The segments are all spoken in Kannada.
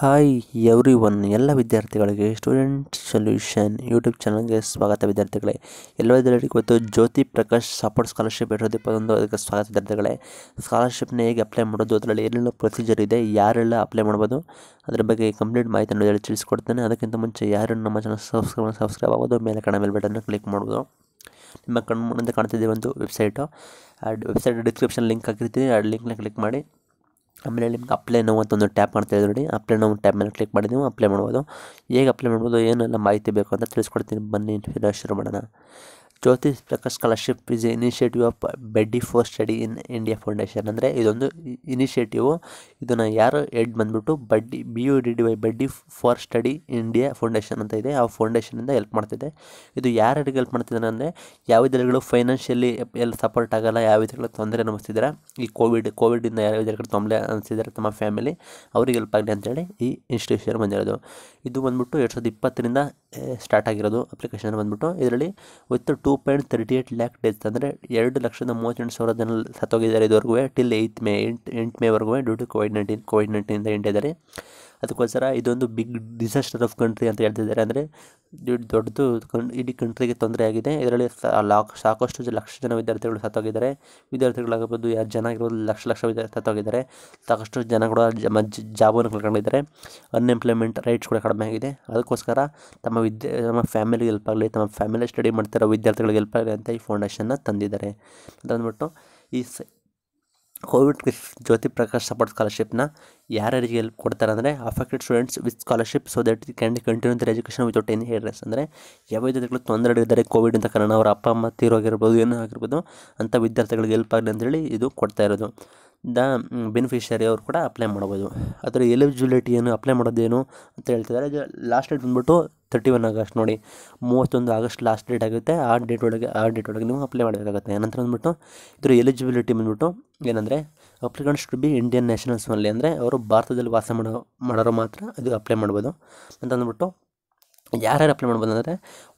ಹಾಯ್ ಎವ್ರಿ ಒನ್ ಎಲ್ಲ ವಿದ್ಯಾರ್ಥಿಗಳಿಗೆ ಸ್ಟೂಡೆಂಟ್ ಸೊಲ್ಯೂಷನ್ ಯೂಟ್ಯೂಬ್ ಚಾನಲ್ಗೆ ಸ್ವಾಗತ ವಿದ್ಯಾರ್ಥಿಗಳೇ ಎಲ್ಲ ವಿದ್ಯಾರ್ಥಿಗಳಿಗೆ ಇವತ್ತು ಜ್ಯೋತಿ ಪ್ರಕಾಶ್ ಸಪೋರ್ಟ್ ಸ್ಕಾಲರ್ಶಿಪ್ ಎರಡು ಇಪ್ಪತ್ತೊಂದು ಅದಕ್ಕೆ ಸ್ವಾಗತ ವಿದ್ಯಾರ್ಥಿಗಳೇ ಸ್ಕಾಲರ್ಶಿಪ್ನ ಹೇಗೆ ಅಪ್ಲೈ ಮಾಡೋದು ಅದರಲ್ಲಿ ಏನೆಲ್ಲ ಪ್ರೊಸೀಜರ್ ಇದೆ ಯಾರೆಲ್ಲ ಅಪ್ಲೈ ಮಾಡ್ಬೋದು ಅದರ ಬಗ್ಗೆ ಕಂಪ್ಲೀಟ್ ಮಾಹಿತಿ ಅನ್ನೋದರಲ್ಲಿ ತಿಳಿಸ್ಕೊಡ್ತೇನೆ ಅದಕ್ಕಿಂತ ಮುಂಚೆ ಯಾರು ನಮ್ಮ ಚಾನಲ್ ಸಬ್ಸ್ಕ್ರೈಬ್ ಸಬ್ಸ್ಕ್ರೈಬ್ ಆಗೋದು ಮೇಲೆ ಕಣ ಮೇಲೆ ಬಟನ್ನ ಕ್ಲಿಕ್ ಮಾಡ್ಬೋದು ನಿಮ್ಮ ಕಣ್ಮುಂದೆ ಕಾಣ್ತಿದ್ದೆ ಒಂದು ವೆಬ್ಸೈಟು ಆ ವೆಬ್ಸೈಟ್ ಡಿಸ್ಕ್ರಿಪ್ಷನ್ ಲಿಂಕ್ ಹಾಕಿರ್ತೀನಿ ಆ ಲಿಂಕ್ನ ಕ್ಲಿಕ್ ಮಾಡಿ ಆಮೇಲೆ ನಿಮ್ಗೆ ಅಪ್ಲೈ ನೋವು ಅಂತ ಒಂದು ಟ್ಯಾಪ್ ಮಾಡ್ತಾ ನೋಡಿ ಅಪ್ಲೈ ನೋವು ಟ್ಯಾಪ್ ಮೇಲೆ ಕ್ಲಿಕ್ ಮಾಡಿ ನೀವು ಅಪ್ಲೈ ಮಾಡ್ಬೋದು ಹೇಗೆ ಅಪ್ಲೈ ಮಾಡ್ಬೋದು ಏನೆಲ್ಲ ಮಾಹಿತಿ ಬೇಕು ಅಂತ ತಿಳಿಸ್ಕೊಡ್ತೀನಿ ಬನ್ನಿ ಶುರು ಮಾಡೋಣ Jyoti Prakash scholarship is initiative of buddy for study in India foundation ಅಂದರೆ ಇದೊಂದು ಇನಿಷಿಯೇಟಿವು ಇದನ್ನು ಯಾರು ಎಡ್ ಬಂದ್ಬಿಟ್ಟು buddy B U D D Y buddy for study India foundation ಅಂತ ಇದೆ ಆ ಫೌಂಡೇಶನಿಂದ ಹೆಲ್ಪ್ ಮಾಡ್ತಿದೆ ಇದು ಯಾರ್ಯಾರಿಗೆ ಹೆಲ್ಪ್ ಮಾಡ್ತಿದ್ದಾರೆ ಅಂದರೆ ಯಾವ ವಿದ್ಯಾರ್ಥಿಗಳು ಫೈನಾನ್ಷಿಯಲಿ ಎಲ್ಲಿ ಸಪೋರ್ಟ್ ಆಗಲ್ಲ ಯಾವ ವಿದ್ಯಾರ್ಥಿಗಳು ತೊಂದರೆ ಅನುಭವಿಸಿದ್ದಾರೆ ಈ ಕೋವಿಡ್ ಕೋವಿಡಿಂದ ಯಾವ ವಿದ್ಯಾರ್ಥಿಗಳು ತೊಂದರೆ ಅನಿಸ್ತಿದ್ದಾರೆ ತಮ್ಮ ಫ್ಯಾಮಿಲಿ ಅವ್ರಿಗೆ ಹೆಲ್ಪ್ ಆಗಲಿ ಅಂತೇಳಿ ಈ ಇನ್ಸ್ಟಿಟ್ಯೂಷನ್ ಬಂದಿರೋದು ಇದು ಬಂದ್ಬಿಟ್ಟು ಎರಡು ಸಾವಿರದ ಇಪ್ಪತ್ತರಿಂದ ಸ್ಟಾರ್ಟ್ ಆಗಿರೋದು ಅಪ್ಲಿಕೇಶನ್ ಬಂದುಬಿಟ್ಟು ಇದರಲ್ಲಿ with two point thirty eight lakh days ಅಂದರೆ ಎರಡು ಲಕ್ಷದ ಮೂವತ್ತೆಂಟು ಸಾವಿರ ಜನ ಸತ್ತೋಗಿದ್ದಾರೆ ಇದುವರೆಗೂ ಟಿಲ್ ಏಯ್ತ್ ಮೇ ಎಂಟು ಎಂಟು ಮೇವರೆಗೂ due to Covid nineteen Covid ನೈನ್ಟೀನಿಂದ ಎಂಟಿದ್ದಾರೆ ಅದಕ್ಕೋಸ್ಕರ ಇದೊಂದು ಬಿಗ್ ಡಿಸಾಸ್ಟರ್ ಆಫ್ ಕಂಟ್ರಿ ಅಂತ ಹೇಳ್ತಿದ್ದಾರೆ ಅಂದರೆ ದೊಡ್ಡದು ಕಣ್ ಇಡೀ ಕಂಟ್ರಿಗೆ ತೊಂದರೆ ಆಗಿದೆ ಇದರಲ್ಲಿ ಸಾಕಷ್ಟು ಲಕ್ಷ ಜನ ವಿದ್ಯಾರ್ಥಿಗಳು ಸತ್ತೋಗಿದ್ದಾರೆ ವಿದ್ಯಾರ್ಥಿಗಳಾಗಬಹುದು ಯಾರು ಜನ ಇರೋದು ಲಕ್ಷ ಲಕ್ಷ ವಿದ್ಯಾರ್ಥಿ ಸತ್ತೋಗಿದ್ದಾರೆ ಸಾಕಷ್ಟು ಜನ ಕೂಡ ಜಾಬನ್ನು ಕಳ್ಕೊಂಡಿದ್ದಾರೆ ಅನ್ಎಂಪ್ಲಾಯ್ಮೆಂಟ್ ರೈಟ್ಸ್ ಕೂಡ ಕಡಿಮೆ ಆಗಿದೆ ಅದಕ್ಕೋಸ್ಕರ ತಮ್ಮ ವಿದ್ಯೆ ತಮ್ಮ ಫ್ಯಾಮಿಲಿಗೆ ಹೆಲ್ಪ್ ಆಗಲಿ ತಮ್ಮ ಫ್ಯಾಮಿಲಿ ಸ್ಟಡಿ ಮಾಡ್ತಿರೋ ವಿದ್ಯಾರ್ಥಿಗಳಿಗೆ ಹೆಲ್ಪ್ ಆಗಲಿ ಅಂತ ಈ ಫೌಂಡೇಶನ್ನ ತಂದಿದ್ದಾರೆ ಅಂತ ಈ ಸ ಕೋವಿಡ್ ಜ್ಯೋತಿ ಪ್ರಕಾಶ್ ಸಪೋರ್ಟ್ ಸ್ಕಾಲರ್ಶಿಪ್ನ ಯಾರ್ಯಾರಿಗೆ ಹೆಲ್ಪ್ ಕೊಡ್ತಾರೆ ಅಂದರೆ affected students with scholarship so that can continue their education without any hurdles ಅಂದರೆ ಯಾವ ವಿದ್ಯಾರ್ಥಿಗಳು ತೊಂದರೆ ಇದ್ದಾರೆ ಕೋವಿಡ್ ಅಂತ ಕಾರಣ ಅವರ ಅಪ್ಪ ಅಮ್ಮ ತೀರೋಗಿರ್ಬೋದು ಏನೋ ಆಗಿರ್ಬೋದು ಅಂಥ ವಿದ್ಯಾರ್ಥಿಗಳಿಗೆ ಹೆಲ್ಪ್ ಆಗಲಿ ಅಂತೇಳಿ ಇದು ಕೊಡ್ತಾ ಇರೋದು ದ ಬೆನಿಫಿಷರಿ ಅವರು ಕೂಡ ಅಪ್ಲೈ ಮಾಡ್ಬೋದು ಅದರ ಎಲಿಜಿಬಿಲಿಟಿ ಏನು ಅಪ್ಲೈ ಮಾಡೋದೇನು ಅಂತ ಹೇಳ್ತಿದ್ದಾರೆ ಲಾಸ್ಟ್ ಡೇಟ್ ಬಂದ್ಬಿಟ್ಟು ತರ್ಟಿ ಒನ್ ಆಗಸ್ಟ್ ನೋಡಿ ಮೂವತ್ತೊಂದು ಆಗಸ್ಟ್ ಲಾಸ್ಟ್ ಡೇಟ್ ಆಗುತ್ತೆ ಆ ಡೇಟ್ ಒಳಗೆ ಆ ಡೇಟ್ ಒಳಗೆ ನೀವು ಅಪ್ಲೈ ಮಾಡಬೇಕಾಗುತ್ತೆ ನಂತರ ಬಂದುಬಿಟ್ಟು ಇದರ ಎಲಿಜಿಬಿಲಿಟಿ ಬಂದುಬಿಟ್ಟು ಏನಂದರೆ applicants to be Indian nationals only ಅಂದರೆ ಅವರು ಭಾರತದಲ್ಲಿ ವಾಸ ಮಾಡೋ ಮಾಡೋರು ಮಾತ್ರ ಅದು ಅಪ್ಲೈ ಮಾಡ್ಬೋದು ಅಂತ ಅಂದ್ಬಿಟ್ಟು ಯಾರ್ಯಾರು ಅಪ್ಲೈ ಮಾಡ್ಬೋದು ಅಂದರೆ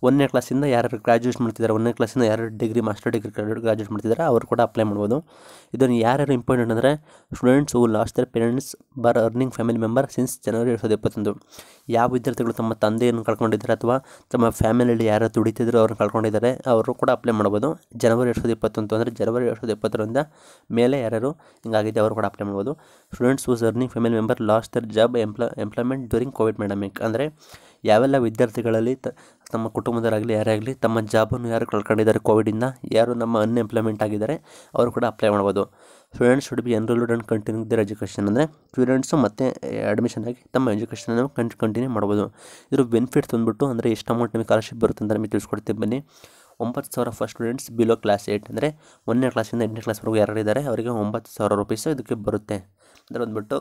ಒಂದನೇ ಕ್ಲಾಸಿಂದ ಯಾರು ಗ್ರಾಜುಯೇಟ್ ಮಾಡ್ತಿದ್ದಾರೆ ಒಂದನೇ ಕ್ಲಾಸಿಂದ ಯಾರು ಡಿಗ್ರಿ ಮಾಸ್ಟರ್ ಡಿಗ್ರಿ ಗ್ರಾಜುಯೇಟ್ ಮಾಡ್ತಿದ್ದಾರೆ ಅವರು ಕೂಡ ಅಪ್ಲೈ ಮಾಡ್ಬೋದು ಇದನ್ನು ಯಾರ್ಯಾರು ಇಂಪಾರ್ಟೆಂಟ್ ಅಂದರೆ students who lost their parents or earning family member since January ಎರಡು ಸಾವಿರದ ಇಪ್ಪತ್ತೊಂದು ಯಾವ ವಿದ್ಯಾರ್ಥಿಗಳು ತಮ್ಮ ತಂದೆಯನ್ನು ಕಳ್ಕೊಂಡಿದ್ದಾರೆ ಅಥವಾ ತಮ್ಮ ಫ್ಯಾಮಿಲಿಯಲ್ಲಿ ಯಾರು ದುಡಿತಿದ್ರು ಅವ್ರನ್ನ ಕಳ್ಕೊಂಡಿದ್ದಾರೆ ಅವರು ಕೂಡ ಅಪ್ಲೈ ಮಾಡ್ಬೋದು ಜನವರಿ ಎರಡು ಸಾವಿರದ ಇಪ್ಪತ್ತೊಂದು ಅಂದರೆ ಜನವರಿ ಎರಡು ಸಾವಿರದ ಇಪ್ಪತ್ತರಿಂದ ಮೇಲೆ ಯಾರು ಹಿಂಗಾಗಿದೆ ಅವರು ಕೂಡ ಅಪ್ಲೈ ಮಾಡ್ಬೋದು students whose earning family member lost their job employ employment during Covid pandemic ಅಂದರೆ ಯಾವೆಲ್ಲ ವಿದ್ಯಾರ್ಥಿಗಳಲ್ಲಿ ತ ತಮ್ಮ ಕುಟುಂಬದವರಾಗಲಿ ಯಾರೇ ಆಗಲಿ ತಮ್ಮ ಜಾಬನ್ನು ಯಾರು ಕಳ್ಕೊಂಡಿದ್ದಾರೆ ಕೋವಿಡಿಂದ ಯಾರು ನಮ್ಮ ಅನ್ಎಂಪ್ಲಾಯ್ಮೆಂಟ್ ಆಗಿದ್ದಾರೆ ಅವರು ಕೂಡ ಅಪ್ಲೈ ಮಾಡ್ಬೋದು students should be enrolled and continue their education ಅಂದರೆ ಸ್ಟೂಡೆಂಟ್ಸು ಮತ್ತೆ ಅಡ್ಮಿಷನ್ ಆಗಿ ತಮ್ಮ ಎಜುಕೇಷನನ್ನು ಕಂಟಿ ಕಂಟಿನ್ಯೂ ಮಾಡ್ಬೋದು ಇದ್ರ ಬೆನಿಫಿಟ್ ತಂದುಬಿಟ್ಟು ಅಂದರೆ ಎಷ್ಟು ಅಮೌಂಟ್ ನಿಮಗೆ ಸ್ಕಾಲರ್ಶಿಪ್ ಬರುತ್ತೆ ಅಂತ ನಿಮಗೆ ತಿಳಿಸ್ಕೊಡ್ತೀವಿ ಬನ್ನಿ ಒಂಬತ್ತು ಸಾವಿರ first students below class eight ಅಂದರೆ ಒಂದನೇ ಕ್ಲಾಸಿಂದ ಎಂಟನೇ ಕ್ಲಾಸ್ವರೆಗೂ ಇದ್ದಾರೆ ಅವರಿಗೆ ಒಂಬತ್ತು ಸಾವಿರ ರುಪೀಸು ಇದಕ್ಕೆ ಬರುತ್ತೆ ಅಂದರೆ ಬಂದುಬಿಟ್ಟು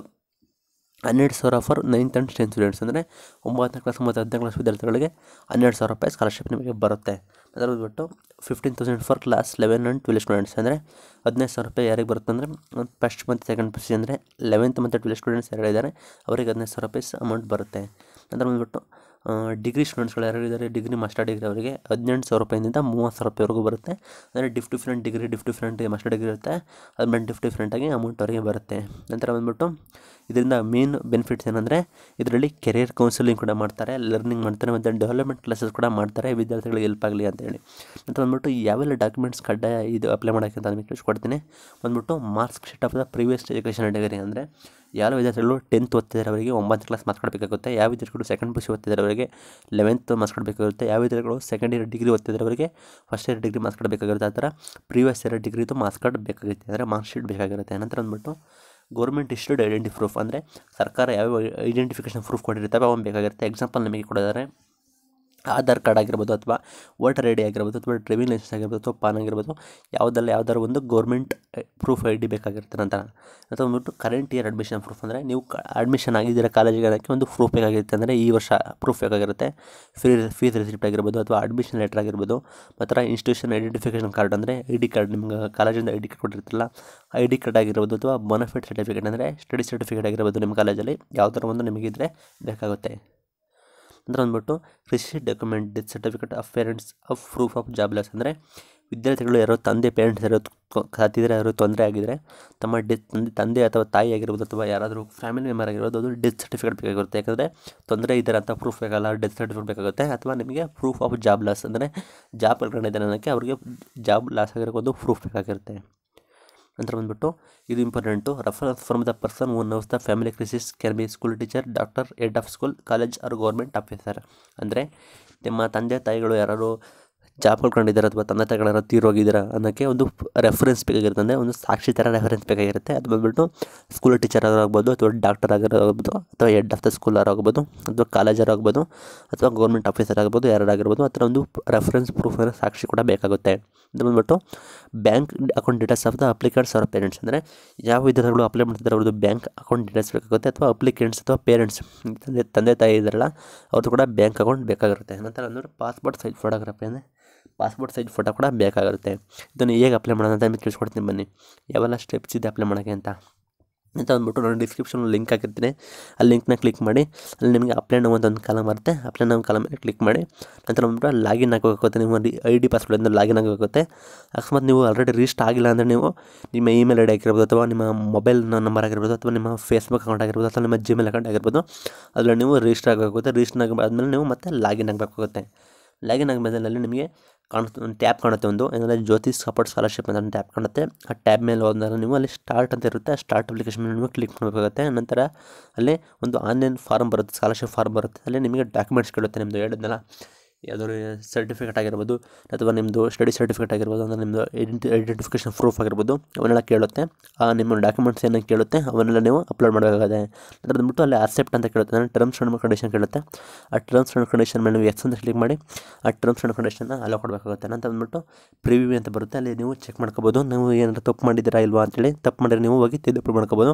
ಹನ್ನೆರಡು ಸಾವಿರ for ninth and tenth students ಅಂದರೆ ಒಂಬತ್ತನೇ ಕ್ಲಾಸ್ ಮತ್ತು ಹದಿನೈದು ಕ್ಲಾಸ್ ವಿದ್ಯಾರ್ಥಿಗಳಿಗೆ ಹನ್ನೆರಡು ಸಾವಿರ ರೂಪಾಯಿ ಸ್ಕಾಲರ್ಶಿಪ್ ನಿಮಗೆ ಬರುತ್ತೆ ಅದರ ಬಿಟ್ಟು fifteen thousand for class eleven and twelve students ಅಂದರೆ ಹದಿನೈದು ಸಾವಿರ ರೂಪಾಯಿ ಯಾರಿಗೆ ಬರುತ್ತೆ ಅಂದರೆ first month second P C ಅಂದರೆ ಲೆವೆಂತ್ ಮತ್ತು ಟ್ವೆಲ್ ಸ್ಟೂಡೆಂಟ್ಸ್ ಯಾರಿದ್ದಾರೆ ಅವರಿಗೆ ಹದಿನೈದು ಸಾವಿರ ರೂಪಾಯಿ ಅಮೌಂಟ್ ಬರುತ್ತೆ ಅದರ ಬಂದುಬಿಟ್ಟು ಡಿಗ್ರಿ ಸ್ಟೂಡೆಂಟ್ಸ್ಗಳು ಯಾರು ಇದ್ದಾರೆ ಡಿಗ್ರಿ ಮಾಸ್ಟರ್ ಡಿಗ್ರಿ ಅವರಿಗೆ ಹದಿನೆಂಟು ಸಾವಿರ ರೂಪಾಯಿಂದ ಮೂವತ್ತು ಸಾವಿರ ರೂಪಾಯಿವರೆಗೂ ಬರುತ್ತೆ ಅಂದರೆ diff different degree diff different master degree ಇರುತ್ತೆ ಅದ್ಮೇಲೆ ಡಿಫ್ ಡಿಫ್ರೆಂಟಾಗಿ ಅಮೌಂಟ್ ಅವರಿಗೆ ಬರುತ್ತೆ ನಂತರ ಬಂದುಬಿಟ್ಟು ಇದರಿಂದ ಮೇನ್ ಬೆನಿಫಿಟ್ಸ್ ಏನಂದರೆ ಇದರಲ್ಲಿ ಕೆರಿಯರ್ ಕೌನ್ಸಿಲಿಂಗ್ ಕೂಡ ಮಾಡ್ತಾರೆ ಲರ್ನಿಂಗ್ ಮಾಡ್ತಾರೆ ಮತ್ತು ಡೆವಲಪ್ಮೆಂಟ್ ಕ್ಲಾಸಸ್ ಕೂಡ ಮಾಡ್ತಾರೆ ವಿದ್ಯಾರ್ಥಿಗಳಿಗೆ ಹೆಲ್ಪ್ ಆಗಲಿ ಅಂತ ಹೇಳಿ ನಂತರ ಬಂದ್ಬಿಟ್ಟು ಯಾವೆಲ್ಲ ಡಾಕ್ಯುಮೆಂಟ್ಸ್ ಕಡ್ಡಾಯ ಇದು ಅಪ್ಲೈ ಮಾಡೋಕ್ಕೆ ಅಂತ ಅದಕ್ಕೆ ಕೊಡ್ತೀನಿ ಬಂದುಬಿಟ್ಟು marks sheet of the previous education degree ಅಂದರೆ ಯಾವ ವಿದ್ಯಾರ್ಥಿಗಳು ಟೆಂತ್ ಓದ್ತಿದ್ದಾರೆ ಅವರಿಗೆ ಒಂಬತ್ತು ಕ್ಲಾಸ್ ಮಾರ್ಕ್ಸ್ ಕೊಡಬೇಕಾಗುತ್ತೆ ಯಾವ ವಿದ್ಯಾರ್ಥಿಗಳು ಸೆಕೆಂಡ್ ಪಿ ಯು ಓದ್ತಿದ್ದಾರೆ ಅವರಿಗೆ ಲೆವೆಂತ್ ಮಾರ್ಕ್ಸ್ ಕೊಡಬೇಕಾಗುತ್ತೆ ಯಾವ ವಿದ್ಯಾರ್ಥಿಗಳು ಸೆಕೆಂಡ್ ಇಯರ್ ಡಿಗ್ರಿ ಓದ್ತಿದ್ದಾರೆ ಅವರಿಗೆ ಫಸ್ಟ್ ಇಯರ್ ಡಿಗ್ರಿ ಮಾರ್ಕ್ಸ್ ಕೊಡಬೇಕಾಗಿರುತ್ತೆ ಆ ಥರ ಪ್ರೀವಿಯಸ್ ಇಯರ್ ಡಿಗ್ರಿದು ಮಾರ್ಕ್ಸ್ ಕಾರ್ಡ್ ಬೇಕಾಗಿರುತ್ತೆ ಅಂದರೆ ಮಾರ್ಕ್ಸ್ ಶೀಟ್ ಬೇಕಾಗಿರುತ್ತೆ ನಂತರ ಅಂದ್ಬಿಟ್ಟು ಗೌರ್ಮೆಂಟ್ ಇಶ್ಯೂಡ್ ಐಡೆಂಟಿ ಪ್ರೂಫ್ ಅಂದರೆ ಸರ್ಕಾರ ಯಾವ ಐಡೆಂಟಿಫಿಕೇಶನ್ ಪ್ರೂಫ್ ಕೊಟ್ಟಿರ್ತವೆ ಅವನು ಬೇಕಾಗಿರುತ್ತೆ ಎಕ್ಸಾಂಪಲ್ ನಿಮಗೆ ಕೊಡಿದ್ದಾರೆ ಆಧಾರ್ ಕಾರ್ಡ್ ಆಗಿರ್ಬೋದು ಅಥವಾ ವೋಟರ್ ಐ ಡಿ ಆಗಿರ್ಬೋದು ಅಥವಾ ಡ್ರೈವಿಂಗ್ ಲೈಸೆನ್ಸ್ ಆಗಿರ್ಬೋದು ಅಥವಾ ಪಾನ್ ಆಗಿರ್ಬೋದು ಯಾವುದಲ್ಲ ಯಾವ್ದಾರು ಒಂದು ಗೌರ್ಮೆಂಟ್ ಪ್ರೂಫ್ ಐ ಡಿ ಬೇಕಾಗಿರುತ್ತೆ ಅಂತ ಅಥವಾ ಬಂದ್ಬಿಟ್ಟು ಕರೆಂಟ್ ಇಯರ್ ಅಡ್ಮಿಷನ್ ಪ್ರೂಫ್ ಅಂದರೆ ನೀವು ಅಡ್ಮಿಷನ್ ಆಗಿದ್ದೀರ ಕಾಲೇಜಿಗೆ ಅದಕ್ಕೆ ಒಂದು ಪ್ರೂಫ್ ಬೇಕಾಗಿರುತ್ತೆ ಅಂದರೆ ಈ ವರ್ಷ ಪ್ರೂಫ್ ಬೇಕಾಗಿರುತ್ತೆ ಫೀ ಫೀಸ್ ರಿಸಿಪ್ಟ್ ಆಗಿರ್ಬೋದು ಅಥವಾ ಅಡ್ಮಿಷನ್ ಲೆಟರ್ ಆಗಿರ್ಬೋದು ಮಾತ್ರ ಇನ್ಸ್ಟಿಟ್ಯೂಷನ್ ಐಡೆಂಟಿಫಿಕೇಷನ್ ಕಾರ್ಡ್ ಅಂದರೆ ಐ ಡಿ ಕಾರ್ಡ್ ನಿಮ್ಗೆ ಕಾಲೇಜಿಂದ ಐ ಡಿ ಕಾರ್ಡ್ ಕೊಟ್ಟಿರ್ತಿಲ್ಲ ಐ ಡಿ ಕಾರ್ಡ್ ಆಗಿರ್ಬೋದು ಅಥವಾ ಬನಿಫಿಟ್ ಸರ್ಟಿಫಿಕೇಟ್ ಅಂದರೆ ಸ್ಟಡಿ ಸರ್ಟಿಫಿಕೇಟ್ ಆಗಿರ್ಬೋದು ನಿಮ್ಮ ಕಾಲೇಜಲ್ಲಿ ಯಾವ್ದಾರು ಒಂದು ನಿಮಗಿದ್ರೆ ಬೇಕಾಗುತ್ತೆ ನಂತರ ಅಂದ್ಬಿಟ್ಟು ರಿಸಿ document death certificate of parents of proof of loss ಅಂದರೆ ವಿದ್ಯಾರ್ಥಿಗಳು ಯಾರೋ ತಂದೆ ಪೇರೆಂಟ್ಸ್ ಯಾರೋ ಕತ್ತಿದ್ರೆ ಯಾರೋ ತೊಂದರೆ ಆಗಿದ್ದರೆ ತಮ್ಮ ಡೆತ್ ತಂದೆ ತಂದೆ ಅಥವಾ ತಾಯಿ ಆಗಿರ್ಬೋದು ಅಥವಾ ಯಾರಾದರೂ ಫ್ಯಾಮಿಲಿ ಮೆಂಬರ್ ಆಗಿರ್ಬೋದು ಅದು ಡೆತ್ ಸರ್ಟಿಫಿಕೇಟ್ ಬೇಕಾಗಿರುತ್ತೆ ಯಾಕಂದರೆ ತೊಂದರೆ ಇದ್ದಾರೆ ಅಂತ ಪ್ರೂಫ್ ಬೇಕಲ್ಲ ಡೆತ್ ಸರ್ಟಿಫಿಕೇಟ್ ಬೇಕಾಗುತ್ತೆ ಅಥವಾ ನಿಮಗೆ ಪ್ರೂಫ್ ಆಫ್ ಜಾಬ್ ಲಾಸ್ ಅಂದರೆ ಜಾಬ್ ಇದ್ದಾರೆ ಅನ್ನೋಕ್ಕೆ ಅವರಿಗೆ ಜಾಬ್ ಲಾಸ್ ಆಗಿರೋಕ್ಕೊಂದು ಪ್ರೂಫ್ ಬೇಕಾಗಿರುತ್ತೆ ನಂತರ ಬಂದುಬಿಟ್ಟು ಇದು important reference from the person own knows the family crisis can be school teacher doctor head of school college or government officer ಅಂದರೆ ನಿಮ್ಮ ತಂದೆ ತಾಯಿಗಳು ಯಾರು ಜಾಬ್ ಕಳ್ಕೊಂಡಿದ್ದಾರೆ ಅಥವಾ ತಂದೆ ತಗಳನ್ನ ತೀರೋಗಿದ್ದೀರಾ ಅನ್ನೋಕ್ಕೆ ಒಂದು ರೆಫರೆನ್ಸ್ ಬೇಕಾಗಿರುತ್ತೆ ಅಂದರೆ ಒಂದು ಸಾಕ್ಷಿ ಥರ ರೆಫರೆನ್ಸ್ ಬೇಕಾಗಿರುತ್ತೆ ಅದು ಬಂದುಬಿಟ್ಟು ಸ್ಕೂಲ್ ಟೀಚರ್ ಆಗಿರ್ಬೋದು ಅಥವಾ ಡಾಕ್ಟರ್ ಆಗಿರೋದು ಅಥವಾ ಹೆಡ್ ಆಫ್ ದ ಸ್ಕೂಲ್ ಆಗ್ಬೋದು ಅಥವಾ ಕಾಲೇಜರ್ ಆಗ್ಬೋದು ಅಥವಾ ಗೌರ್ಮೆಂಟ್ ಆಫೀಸರ್ ಆಗ್ಬೋದು ಯಾರಾಗಿರ್ಬೋದು ಆ ಥರ ಒಂದು ರೆಫರೆನ್ಸ್ ಪ್ರೂಫ್ ಸಾಕ್ಷಿ ಕೂಡ ಬೇಕಾಗುತ್ತೆ ಅದು ಬಂದುಬಿಟ್ಟು bank account details of the applicants ಅವರ ಪೇರೆಂಟ್ಸ್ ಅಂದರೆ ಯಾವ ವಿದ್ಯಾರ್ಥಿಗಳು ಅಪ್ಲೈ ಮಾಡ್ತಿದ್ದಾರೆ ಅವ್ರದ್ದು ಬ್ಯಾಂಕ್ ಅಕೌಂಟ್ ಡೀಟೇಲ್ಸ್ ಬೇಕಾಗುತ್ತೆ ಅಥವಾ ಅಪ್ಲಿಕೇಟ್ಸ್ ಅಥವಾ ಪೇರೆಂಟ್ಸ್ ತಂದೆ ತಂದೆ ತಾಯಿ ಇದ್ದಾರಲ್ಲ ಅವ್ರದ್ದು ಕೂಡ ಬ್ಯಾಂಕ್ ಅಕೌಂಟ್ ಬೇಕಾಗಿರುತ್ತೆ ನಂತರ ಅಂದರೆ ಪಾಸ್ಪೋರ್ಟ್ ಸೈಜ್ ಫೋಟೋಗ್ರಫಿ ಅಂದರೆ ಪಾಸ್ಪೋರ್ಟ್ ಸೈಜ್ ಫೋಟೋ ಕೂಡ ಬೇಕಾಗುತ್ತೆ ಇದನ್ನು ಹೇಗೆ ಅಪ್ಲೈ ಮಾಡೋದು ಅಂತ ನಿಮಗೆ ತಿಳಿಸ್ಕೊಡ್ತೀನಿ ಬನ್ನಿ ಯಾವೆಲ್ಲ ಸ್ಟೆಪ್ಸ್ ಇದೆ ಅಪ್ಲೈ ಮಾಡೋಕ್ಕೆ ಅಂತ ಅಂತ ಅಂದ್ಬಿಟ್ಟು ನಾನು ಡಿಸ್ಕ್ರಿಪ್ಷನ್ ಲಿಂಕ್ ಹಾಕಿರ್ತೀನಿ ಆ ಲಿಂಕ್ನ ಕ್ಲಿಕ್ ಮಾಡಿ ಅಲ್ಲಿ ನಿಮಗೆ ಅಪ್ಲೈ ಅನ್ನೋ ಒಂದು ಕಾಲಮ್ ಬರುತ್ತೆ ಅಪ್ಲೈ ಅನ್ನೋ ಕಾಲಮ್ ಮೇಲೆ ಕ್ಲಿಕ್ ಮಾಡಿ ನಂತರ ಬಂದ್ಬಿಟ್ಟು ಲಾಗಿನ್ ಆಗಬೇಕಾಗುತ್ತೆ ನಿಮ್ಮ ಐ ಡಿ ಅಂದರೆ ಲಾಗಿನ್ ಆಗಬೇಕಾಗುತ್ತೆ ಅಕಸ್ಮಾತ್ ನೀವು ಆಲ್ರೆಡಿ ರಿಜಿಸ್ಟ್ ಆಗಿಲ್ಲ ಅಂದರೆ ನೀವು ನಿಮ್ಮ ಇಮೇಲ್ ಐ ಡಿ ಆಗಿರ್ಬೋದು ಅಥವಾ ನಿಮ್ಮ ಮೊಬೈಲ್ ನಂಬರ್ ಆಗಿರ್ಬೋದು ಅಥವಾ ನಿಮ್ಮ ಫೇಸ್ಬುಕ್ ಅಕೌಂಟ್ ಆಗಿರ್ಬೋದು ಅಥವಾ ನಿಮ್ಮ ಜಿಮೇಲ್ ಅಕೌಂಟ್ ಆಗಿರ್ಬೋದು ಅದರಲ್ಲಿ ನೀವು ರಿಜಿಸ್ಟರ್ ಆಗಬೇಕಾಗುತ್ತೆ ರಿಜಿಸ್ಟರ್ ಆದಮೇಲೆ ನೀವು ಮತ್ತೆ ಲಾಗಿನ್ ಆಗಬೇಕಾಗುತ್ತೆ ಲಾಗಿನ್ ಆಗಬೇಕಲ್ಲಿ ನಿಮಗೆ ಕಾಣುತ್ತೆ ಒಂದು ಟ್ಯಾಬ್ ಕಾಣುತ್ತೆ ಒಂದು ಏನಂದರೆ ಜ್ಯೋತಿ ಸಪೋರ್ಟ್ ಸ್ಕಾಲರ್ಶಿಪ್ ಅಂತ ಒಂದು ಟ್ಯಾಬ್ ಕಾಣುತ್ತೆ ಆ ಟ್ಯಾಬ್ ಮೇಲೆ ಹೋದಾಗ ನೀವು ಅಲ್ಲಿ ಸ್ಟಾರ್ಟ್ ಅಂತ ಇರುತ್ತೆ ಆ ಸ್ಟಾರ್ಟ್ ಅಪ್ಲಿಕೇಶನ್ ನಿಮಗೆ ಕ್ಲಿಕ್ ಮಾಡಬೇಕಾಗುತ್ತೆ ನಂತರ ಅಲ್ಲಿ ಒಂದು ಆನ್ಲೈನ್ ಫಾರ್ಮ್ ಬರುತ್ತೆ ಸ್ಕಾಲರ್ಶಿಪ್ ಫಾರ್ಮ್ ಬರುತ್ತೆ ಅಲ್ಲಿ ನಿಮಗೆ ಡಾಕ್ಯುಮೆಂಟ್ಸ್ ಕೇಳುತ್ತೆ ನಿಮ್ಮದು ಹೇಳಿದ್ನಲ್ಲ ಯಾವುದಾದ್ರು ಸರ್ಟಿಫಿಕೇಟ್ ಆಗಿರ್ಬೋದು ಅಥವಾ ನಿಮ್ಮದು ಸ್ಟಡಿ ಸರ್ಟಿಫಿಕೇಟ್ ಆಗಿರ್ಬೋದು ಅಂದರೆ ನಿಮ್ಮದು ಐಡೆಂಟಿ ಐಡೆಂಟಿಫಿಕೇಷನ್ ಪ್ರೂಫ್ ಆಗಿರ್ಬೋದು ಅವನ್ನೆಲ್ಲ ಕೇಳುತ್ತೆ ಆ ನಿಮ್ಮ ಡಾಕ್ಯುಮೆಂಟ್ಸ್ ಏನೋ ಕೇಳುತ್ತೆ ಅವನ್ನೆಲ್ಲ ನೀವು ಅಪ್ಲೋಡ್ ಮಾಡಬೇಕಾಗುತ್ತೆ ಅದರ ಬಿಟ್ಟು ಅಲ್ಲಿ ಅಕ್ಸೆಪ್ಟ್ ಅಂತ ಕೇಳುತ್ತೆ ಅಂದರೆ ಟರ್ಮ್ಸ್ ಅಂಡ್ ಕಂಡೀಷನ್ ಕೇಳುತ್ತೆ ಆ ಟರ್ಮ್ಸ್ ಅಂಡ್ ಕಂಡೀಷನ್ ಮೇಲೆ ನೀವು ಎಸ್ ಅಂತ ಕ್ಲಿಕ್ ಮಾಡಿ ಆ ಟರ್ಮ್ಸ್ ಅಂಡ್ ಕಂಡೀಷನ್ನ ಅಲೋ ಕೊಡಬೇಕಾಗುತ್ತೆ ಅಂತ ಅಂದ್ಬಿಟ್ಟು ಪ್ರಿವ್ಯೂ ಅಂತ ಬರುತ್ತೆ ಅಲ್ಲಿ ನೀವು ಚೆಕ್ ಮಾಡ್ಕೋಬೋದು ನೀವು ಏನಾದರೂ ತಪ್ಪು ಮಾಡಿದ್ದೀರಾ ಇಲ್ವಾ ಅಂತೇಳಿ ತಪ್ಪು ಮಾಡಿದ್ರೆ ನೀವು ಹೋಗಿ ಅಪ್ಲೋಡ್ ಮಾಡ್ಕೋಬೋದು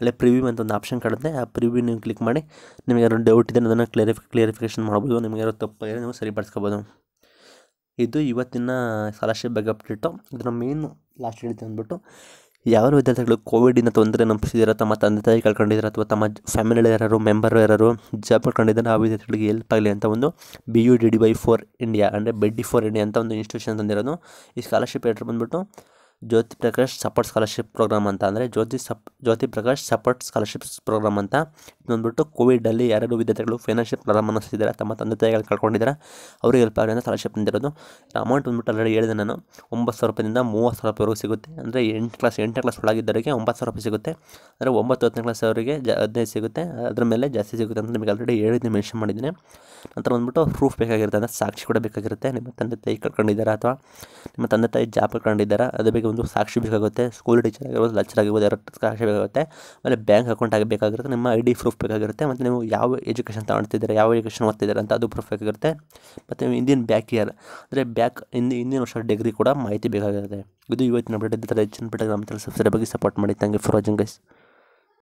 ಅಲ್ಲಿ ಪ್ರಿವ್ಯೂ ಅಂತ ಒಂದು ಆಪ್ಷನ್ ಕಾಡುತ್ತೆ ಆ ಪ್ರಿವ್ಯೂ ನೀವು ಕ್ಲಿಕ್ ಮಾಡಿ ನಿಮಗೆ ಯಾರು ಡೌಟ್ ಇದೆ ಅದನ್ನು ಕ್ಲಿಯರಿಫಿ ಕ್ಲಿಯರಿಫಿಕೇಷನ್ ಮಾಡ್ಬೋದು ನಿಮಗೆ ಯಾರು ತಪ್ಪಾಗಿದೆ ನೀವು ಸರಿಪಡಿಸ್ಕೋಬೋದು ಇದು ಇವತ್ತಿನ ಸ್ಕಾಲರ್ಶಿಪ್ ಬಗ್ಗೆ ಅಪ್ಡೇಟು ಇದನ್ನು ಮೇನ್ ಲಾಸ್ಟ್ ಹೇಳ್ತೀನಿ ಅಂದ್ಬಿಟ್ಟು ಯಾವ ವಿದ್ಯಾರ್ಥಿಗಳು ಕೋವಿಡಿಂದ ತೊಂದರೆ ನಂಬಿಸಿದಾರೆ ತಮ್ಮ ತಂದೆ ತಾಯಿ ಕಳ್ಕೊಂಡಿದ್ದಾರೆ ಅಥವಾ ತಮ್ಮ ಫ್ಯಾಮಿಲಿ ಯಾರು ಮೆಂಬರು ಯಾರು ಜಾಬ್ ಕಳ್ಕೊಂಡಿದ್ದಾರೆ ಆ ವಿದ್ಯಾರ್ಥಿಗಳಿಗೆ ಹೆಲ್ಪ್ ಆಗಲಿ ಅಂತ ಒಂದು B U D D Y for India ಅಂದರೆ ಡಿ ಫೋರ್ ಇಂಡಿಯಾ ಅಂತ ಒಂದು ಇನ್ಸ್ಟಿಟ್ಯೂಷನ್ ತಂದಿರೋದು ಈ ಸ್ಕಾಲರ್ಶಿಪ್ ಹೇಳ್ರು ಬಂದ್ಬಿಟ್ಟು Jyoti Prakash support scholarship program ಅಂತ ಅಂದರೆ Jyoti sup Jyoti Prakash support scholarship program ಅಂತ ಬಂದ್ಬಿಟ್ಟು ಕೋವಿಡಲ್ಲಿ ಯಾರ್ಯಾರು ವಿದ್ಯಾರ್ಥಿಗಳು ಫೈನಾನ್ಷಿಯಲ್ ಪ್ರಾಬ್ಲಮ್ ಅನ್ನಿಸಿದ್ದಾರೆ ತಮ್ಮ ತಂದೆ ತಾಯಿಗಳು ಕಳ್ಕೊಂಡಿದ್ದಾರೆ ಅವರಿಗೆ ಹೆಲ್ಪ್ ಸ್ಕಾಲರ್ಶಿಪ್ ತಂದಿರೋದು ಅಮೌಂಟ್ ಬಂದ್ಬಿಟ್ಟು ಆಲ್ರೆಡಿ ಹೇಳಿದೆ ನಾನು ಒಂಬತ್ತು ಸಾವಿರ ರೂಪಾಯಿಂದ ಮೂವತ್ತು ಸಾವಿರ ರೂಪಾಯಿವರೆಗೂ ಸಿಗುತ್ತೆ ಅಂದರೆ ಎಂಟು ಕ್ಲಾಸ್ ಎಂಟನೇ ಕ್ಲಾಸ್ ಒಳಗಿದ್ದವರಿಗೆ ಒಂಬತ್ತು ಸಾವಿರ ರೂಪಾಯಿ ಸಿಗುತ್ತೆ ಅಂದರೆ ಒಂಬತ್ತು ಹತ್ತನೇ ಕ್ಲಾಸ್ ಅವರಿಗೆ ಜ ಹದಿನೈದು ಸಿಗುತ್ತೆ ಅದರ ಮೇಲೆ ಜಾಸ್ತಿ ಸಿಗುತ್ತೆ ಅಂತ ನಿಮಗೆ ಆಲ್ರೆಡಿ ಹೇಳಿದ್ದೆ ಮೆನ್ಷನ್ ಮಾಡಿದ್ದೀನಿ ನಂತರ ಬಂದ್ಬಿಟ್ಟು ಪ್ರೂಫ್ ಬೇಕಾಗಿರುತ್ತೆ ಅಂದರೆ ಸಾಕ್ಷಿ ಕೂಡ ಬೇಕಾಗಿರುತ್ತೆ ನಿಮ್ಮ ತಂದೆ ತಾಯಿ ಕಳ್ಕೊಂಡಿದ್ದಾರೆ ಅಥವಾ ನಿಮ್ಮ ತಂದೆ ತಾಯಿ ಜಾಬ್ ಕಳ್ಕೊಂಡಿದ್ದಾರೆ ಅದ್ರ ಬಗ್ಗೆ ಒಂದು ಸಾಕ್ಷಿ ಬೇಕಾಗುತ್ತೆ ಸ್ಕೂಲ್ ಟೀಚರ್ ಆಗಿರ್ಬೋದು ಲಚ್ಚರ್ ಆಗಿರ್ಬೋದು ಎರಡು ಸಾಕ್ಷಿ ಬೇಕಾಗುತ್ತೆ ಆಮೇಲೆ ಬ್ಯಾಂಕ್ ಅಕೌಂಟ್ ಆಗಿ ಬೇಕಾಗಿರುತ್ತೆ ನಿಮ್ಮ ಐ ಡಿ ಪ್ರೂಫ್ ಬೇಕಾಗಿರುತ್ತೆ ಮತ್ತು ನೀವು ಯಾವ ಎಜುಕೇಷನ್ ತಗೊಳ್ತಿದ್ದೀರಾ ಯಾವ ಎಜುಕೇಷನ್ ಓದ್ತಿದ್ದೀರಾ ಅಂತ ಅದು ಪ್ರೂಫ್ ಬೇಕಾಗಿರುತ್ತೆ ಮತ್ತು ನೀವು ಇಂದಿನ ಬ್ಯಾಕ್ ಇಯರ್ ಅಂದರೆ ಬ್ಯಾಕ್ ಹಿಂದಿ ಹಿಂದಿನ ವರ್ಷ ಡಿಗ್ರಿ ಕೂಡ ಮಾಹಿತಿ ಬೇಕಾಗಿರುತ್ತೆ ಇದು ಇವತ್ತಿನ ಅಪ್ಡೇಟ್ ಇದ್ದರೆ ಗ್ರಾಮದಲ್ಲಿ ನಮ್ಮ ತಿಳಿಸಿ ಬಗ್ಗೆ ಸಪೋರ್ಟ್ ಮಾಡಿ thank you for watching guys